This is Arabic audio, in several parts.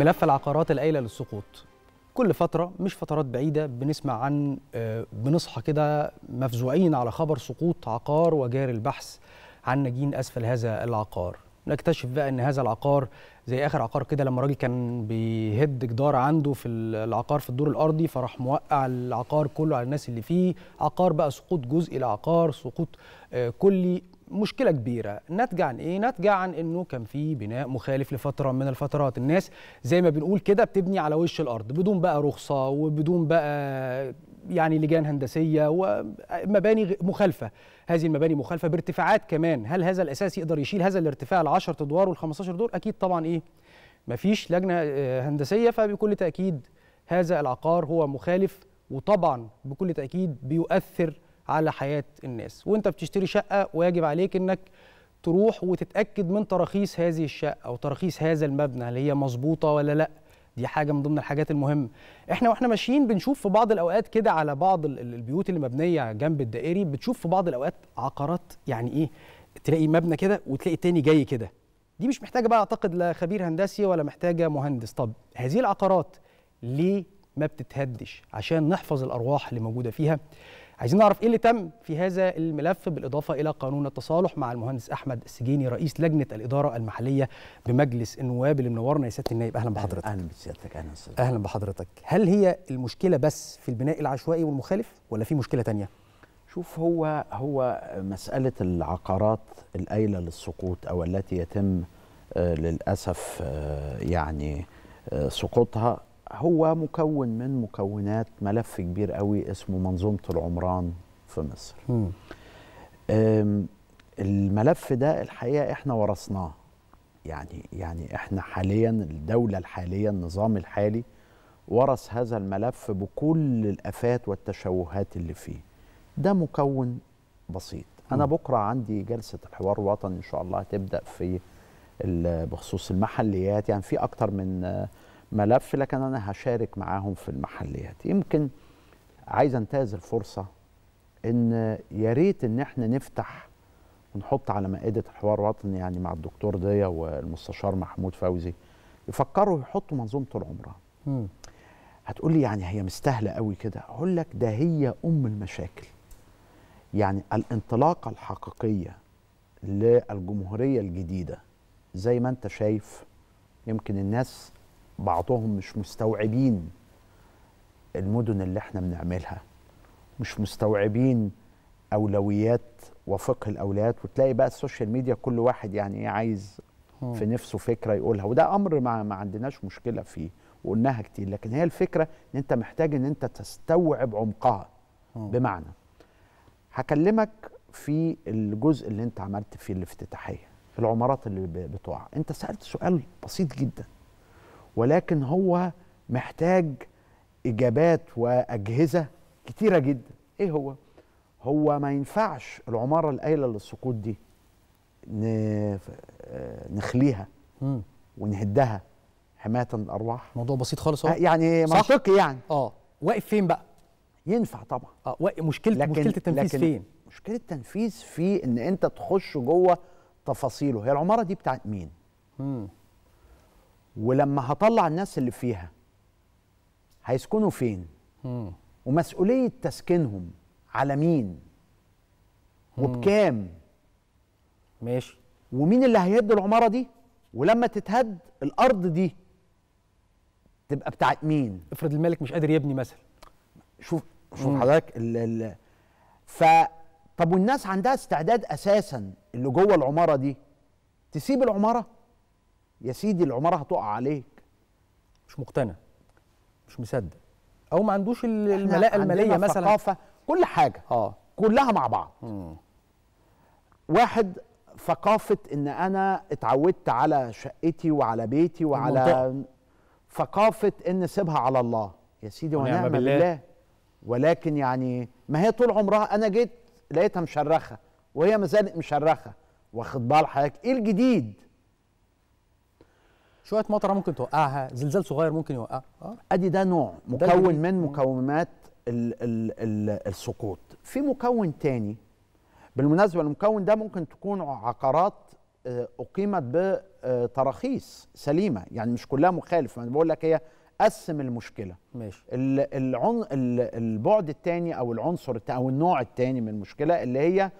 ملف العقارات الايله للسقوط كل فتره مش فترات بعيده بنسمع عن آه، بنصحى كده مفزوعين على خبر سقوط عقار وجاري البحث عن نجين اسفل هذا العقار نكتشف بقى ان هذا العقار زي اخر عقار كده لما راجل كان بيهد جدار عنده في العقار في الدور الارضي فراح موقع العقار كله على الناس اللي فيه عقار بقى سقوط جزئي لعقار سقوط آه، كلي مشكله كبيره ناتجه عن ايه ناتجه عن انه كان في بناء مخالف لفتره من الفترات الناس زي ما بنقول كده بتبني على وش الارض بدون بقى رخصه وبدون بقى يعني لجان هندسيه ومباني مخالفه هذه المباني مخالفه بارتفاعات كمان هل هذا الاساس يقدر يشيل هذا الارتفاع ال 10 ادوار وال 15 دور اكيد طبعا ايه مفيش لجنه آه، هندسيه فبكل تاكيد هذا العقار هو مخالف وطبعا بكل تاكيد بيؤثر على حياه الناس وانت بتشتري شقه واجب عليك انك تروح وتتاكد من تراخيص هذه الشقه وتراخيص هذا المبنى هل هي مظبوطه ولا لا دي حاجه من ضمن الحاجات المهمه احنا واحنا ماشيين بنشوف في بعض الاوقات كده على بعض البيوت اللي مبنيه جنب الدائري بتشوف في بعض الاوقات عقارات يعني ايه تلاقي مبنى كده وتلاقي التاني جاي كده دي مش محتاجه بقى اعتقد لا خبير هندسي ولا محتاجه مهندس طب هذه العقارات ليه ما بتتهدش عشان نحفظ الارواح اللي موجوده فيها عايزين نعرف ايه اللي تم في هذا الملف بالاضافه الى قانون التصالح مع المهندس احمد السجيني رئيس لجنه الاداره المحليه بمجلس النواب اللي منورنا يا سياده النائب اهلا بحضرتك اهلا بسيادتك اهلا سيادتك. اهلا بحضرتك هل هي المشكله بس في البناء العشوائي والمخالف ولا في مشكله تانية شوف هو هو مساله العقارات الايله للسقوط او التي يتم آه، للاسف آه، يعني آه، سقوطها هو مكون من مكونات ملف كبير قوي اسمه منظومه العمران في مصر الملف ده الحقيقه احنا ورثناه يعني يعني احنا حاليا الدوله الحاليه النظام الحالي ورث هذا الملف بكل الافات والتشوهات اللي فيه ده مكون بسيط انا بكره عندي جلسه الحوار الوطني ان شاء الله هتبدا في بخصوص المحليات يعني في اكتر من ملف لكن انا هشارك معاهم في المحليات يمكن عايز انتهز الفرصه ان يا ريت ان احنا نفتح ونحط على مائده الحوار الوطني يعني مع الدكتور ضيا والمستشار محمود فوزي يفكروا يحطوا منظومه العمره هتقول لي يعني هي مستاهله قوي كده اقول لك ده هي ام المشاكل يعني الانطلاقه الحقيقيه للجمهوريه الجديده زي ما انت شايف يمكن الناس بعضهم مش مستوعبين المدن اللي احنا بنعملها مش مستوعبين اولويات وفقه الاولويات وتلاقي بقى السوشيال ميديا كل واحد يعني ايه عايز اه. في نفسه فكره يقولها وده امر ما, ما عندناش مشكله فيه وقلناها كتير لكن هي الفكره ان انت محتاج ان انت تستوعب عمقها اه. بمعنى هكلمك في الجزء اللي انت عملت فيه الافتتاحيه في العمارات اللي بتقع انت سالت سؤال بسيط جدا ولكن هو محتاج إجابات وأجهزة كتيرة جدا إيه هو؟ هو ما ينفعش العمارة القايلة للسقوط دي آه، نخليها ونهدها حماية الأرواح موضوع بسيط خالص هو. آه، يعني منطقي يعني اه واقف فين بقى؟ ينفع طبعا اه مشكلة لكن مشكلة التنفيذ فين؟ مشكلة التنفيذ في إن أنت تخش جوه تفاصيله هي العمارة دي بتاعت مين؟ مم. ولما هطلع الناس اللي فيها هيسكنوا فين مم. ومسؤوليه تسكينهم على مين مم. وبكام ماشي ومين اللي هيهد العماره دي ولما تتهد الارض دي تبقى بتاعت مين افرض الملك مش قادر يبني مثلا شوف شوف حضرتك ال ال ف طب والناس عندها استعداد اساسا اللي جوه العماره دي تسيب العماره يا سيدي العماره هتقع عليك مش مقتنع مش مصدق او ما عندوش الملاءه الماليه مثلا ثقافه كل حاجه اه كلها مع بعض مم. واحد ثقافه ان انا اتعودت على شقتي وعلى بيتي وعلى ثقافه ان سيبها على الله يا سيدي ونعم بالله. بالله ولكن يعني ما هي طول عمرها انا جيت لقيتها مشرخه وهي ما زالت مشرخه واخد بال حضرتك ايه الجديد شويه مطره ممكن توقعها زلزال صغير ممكن يوقع آه. ادي ده نوع مكون من مكونات الـ الـ الـ السقوط في مكون تاني بالمناسبه المكون ده ممكن تكون عقارات آه، اقيمت بتراخيص سليمه يعني مش كلها مخالفه انا بقول لك هي قسم المشكله ماشي العن... البعد الثاني او العنصر او النوع الثاني من المشكله اللي هي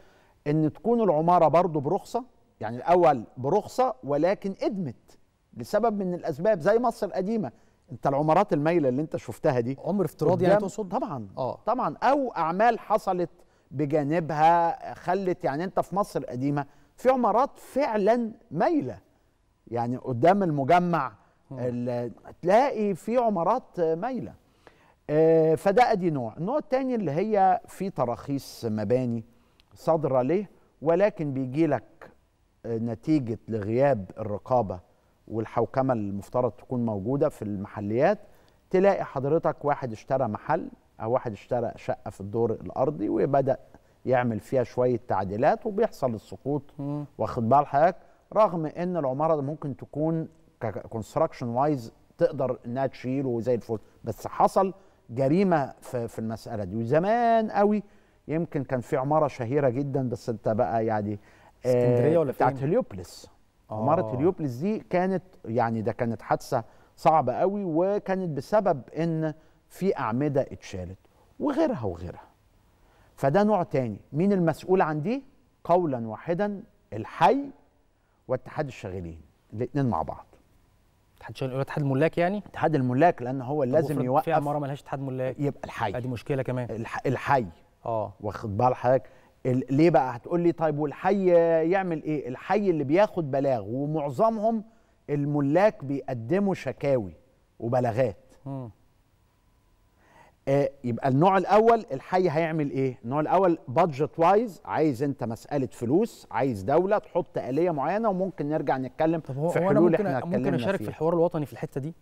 ان تكون العماره برضو برخصه يعني الاول برخصه ولكن ادمت لسبب من الاسباب زي مصر القديمه انت العمارات المايله اللي انت شفتها دي عمر افتراضي يعني تقصد طبعا اه طبعا او اعمال حصلت بجانبها خلت يعني انت في مصر القديمه في عمارات فعلا مايله يعني قدام المجمع تلاقي في عمارات مايله آه، فده ادي نوع النوع الثاني اللي هي في تراخيص مباني صادره ليه ولكن بيجي لك نتيجه لغياب الرقابه والحوكمه اللي المفترض تكون موجوده في المحليات تلاقي حضرتك واحد اشترى محل او واحد اشترى شقه في الدور الارضي وبدا يعمل فيها شويه تعديلات وبيحصل السقوط واخد بال حضرتك رغم ان العماره ممكن تكون كونستراكشن وايز تقدر انها تشيله زي الفل بس حصل جريمه في, المساله دي وزمان قوي يمكن كان في عماره شهيره جدا بس انت بقى يعني آه، اسكندريه ولا ولا بتاعت هليوبلس عماره آه. هليوبلس دي كانت يعني ده كانت حادثه صعبه قوي وكانت بسبب ان في اعمده اتشالت وغيرها وغيرها فده نوع تاني مين المسؤول عن دي قولا واحدا الحي واتحاد الشاغلين الاثنين مع بعض اتحاد الشاغلين اتحاد الملاك يعني اتحاد الملاك لان هو لازم يوقف في عماره ملهاش اتحاد ملاك يبقى الحي ادي آه، مشكله كمان الح... الحي اه واخد بال حضرتك ليه بقى هتقول لي طيب والحي يعمل ايه الحي اللي بياخد بلاغ ومعظمهم الملاك بيقدموا شكاوي وبلاغات آه يبقى النوع الاول الحي هيعمل ايه النوع الاول بادجت وايز عايز انت مساله فلوس عايز دوله تحط اليه معينه وممكن نرجع نتكلم طب هو في حلول احنا ممكن, ممكن اشارك فيها. في الحوار الوطني في الحته دي